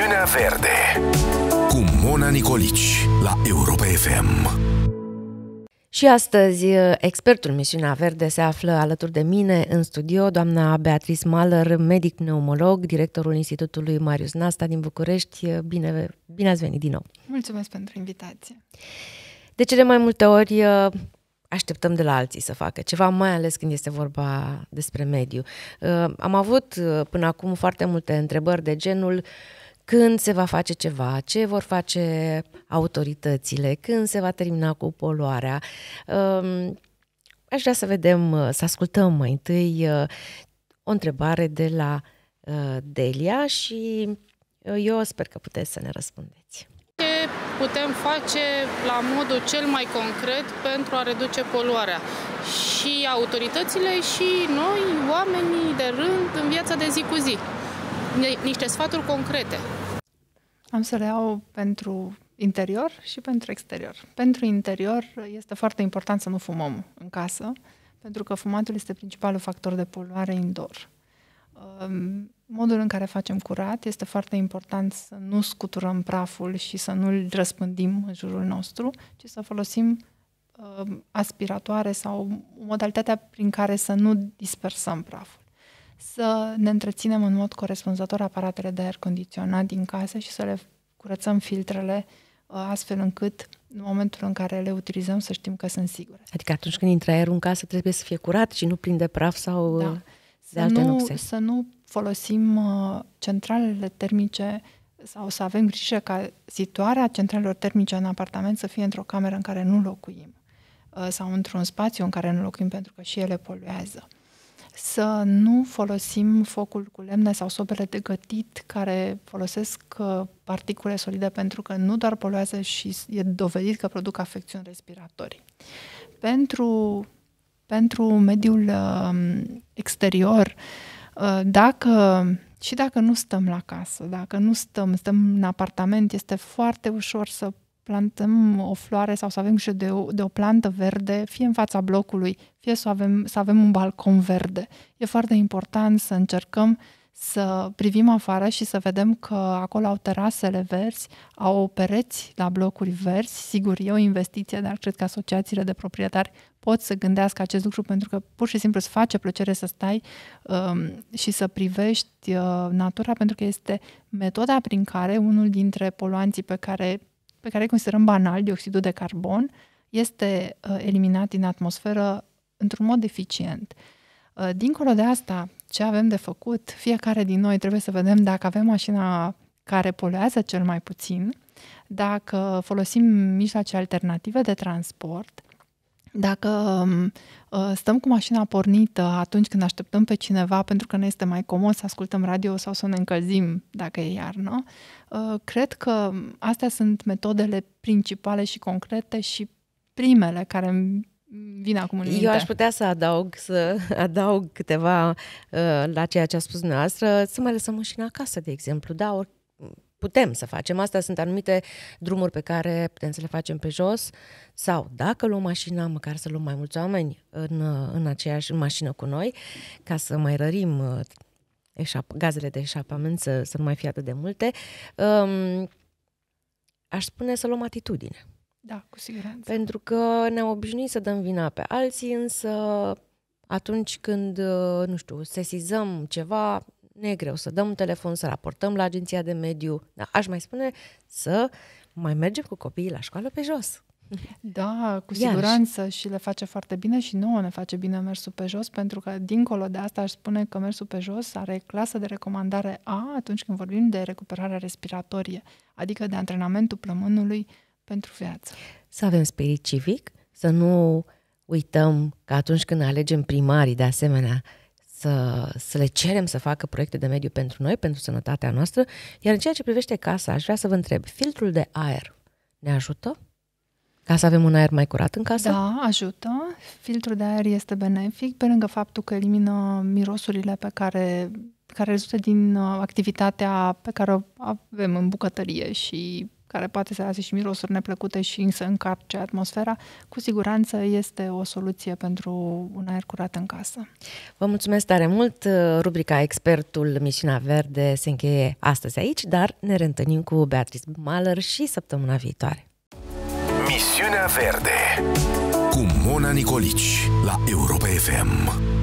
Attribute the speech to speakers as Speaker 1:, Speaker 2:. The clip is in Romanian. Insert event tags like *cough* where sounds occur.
Speaker 1: Emisiunea Verde cu Mona Nicolici la Europa FM. Și astăzi, uh, expertul Misiunea Verde se află alături de mine în studio, doamna Beatrice Maler, medic pneumolog, directorul Institutului Marius Nasta din București. Uh, bine, bine ați venit din nou!
Speaker 2: Mulțumesc pentru invitație!
Speaker 1: De cele mai multe ori uh, așteptăm de la alții să facă ceva, mai ales când este vorba despre mediu. Am avut până acum foarte multe întrebări de genul uh, când se va face ceva, ce vor face autoritățile, când se va termina cu poluarea. Ehm, aș vrea să vedem, uh, să ascultăm mai întâi uh, o întrebare de la uh, Delia și eu sper că puteți să ne răspundeți.
Speaker 2: Ce putem face la modul cel mai concret pentru a reduce poluarea? Și autoritățile și noi, oamenii de rând, în viața de zi cu zi. Niște sfaturi concrete. Am să le iau pentru interior și pentru exterior. Pentru interior este foarte important să nu fumăm în casă, pentru că fumatul este principalul factor de poluare indoor. Ehm, modul în care facem curat este foarte important să nu scuturăm praful și să nu-l răspândim în jurul nostru, ci să folosim ehm, aspiratoare sau modalitatea prin care să nu dispersăm praful să ne întreținem în mod corespunzător aparatele de aer condiționat din casă și să le curățăm filtrele uh, astfel încât în momentul în care le utilizăm să știm că sunt sigure.
Speaker 1: Adică atunci când intră aerul în casă trebuie să fie curat și nu de praf sau da. Uh, de să alte nu, noxe. Să
Speaker 2: nu folosim uh, centralele termice sau să avem grijă ca situarea centralelor termice în apartament să fie într-o cameră în care nu locuim sau într-un spațiu în care nu locuim pentru că și ele poluează să nu folosim focul cu lemne sau sobele de gătit care folosesc uh, particule solide pentru că nu doar poluează și e dovedit că produc afecțiuni respiratorii. Pentru, pentru mediul uh, exterior, uh, dacă și dacă nu stăm la casă, dacă nu stăm, stăm în apartament, este foarte ușor să plantăm o floare sau să avem și de o, de o plantă verde, fie în fața blocului, fie să avem, să avem un balcon verde. E foarte important să încercăm să privim afară și să vedem că acolo au terasele verzi, au pereți la blocuri verzi. Sigur, e o investiție, dar cred că asociațiile de proprietari pot să gândească acest lucru pentru că pur și simplu îți face plăcere să stai um, și să privești uh, natura pentru că este metoda prin care unul dintre poluanții pe care pe care îi considerăm banal, dioxidul de carbon, este uh, eliminat din atmosferă într-un mod eficient. Uh, dincolo de asta, ce avem de făcut, fiecare din noi trebuie să vedem dacă avem mașina care poluează cel mai puțin, dacă folosim mijloace alternative de transport, dacă um, uh, stăm cu mașina pornită atunci când așteptăm pe cineva pentru că ne este mai comod să ascultăm radio sau să ne încălzim dacă e iarnă, uh, cred că um, astea sunt metodele principale și concrete și primele care vin acum în minte. Eu aș
Speaker 1: putea să adaug, să *laughs* adaug câteva uh, la ceea ce a spus dumneavoastră, să mai lăsăm mașina acasă, de exemplu, da, ori putem să facem asta, sunt anumite drumuri pe care putem să le facem pe jos sau dacă luăm mașina, măcar să luăm mai mulți oameni în, în aceeași mașină cu noi ca să mai rărim uh, eșap, gazele de eșapament să, să nu mai fie atât de multe. Um, aș spune să luăm atitudine. Da, cu siguranță. Pentru că ne-am obișnuit să dăm vina pe alții, însă atunci când, uh, nu știu, sesizăm ceva, nu e greu să dăm un telefon, să raportăm la agenția de mediu, dar aș mai spune să mai mergem cu copiii la școală pe jos. Da, cu Iarăși. siguranță și le face foarte bine și nouă ne face bine mersul pe jos,
Speaker 2: pentru că dincolo de asta aș spune că mersul pe jos are clasă de recomandare A atunci când vorbim de recuperarea respiratorie, adică de antrenamentul plămânului pentru viață.
Speaker 1: Să avem spirit civic, să nu uităm că atunci când alegem primarii, de asemenea, să, să le cerem să facă proiecte de mediu pentru noi, pentru sănătatea noastră. Iar în ceea ce privește casa, aș vrea să vă întreb, filtrul de aer ne ajută? Ca să avem un aer mai curat în casă? Da, ajută. Filtrul de aer este benefic, pe lângă
Speaker 2: faptul că elimină mirosurile pe care, care rezultă din uh, activitatea pe care o avem în bucătărie și care poate să lase și mirosuri neplăcute și să încarce atmosfera, cu siguranță este o soluție pentru un aer curat în casă.
Speaker 1: Vă mulțumesc tare mult! Rubrica Expertul Misiunea Verde se încheie astăzi aici, dar ne reîntâlnim cu Beatrice Maler și săptămâna viitoare. Misiunea Verde cu Mona Nicolici la Europa FM.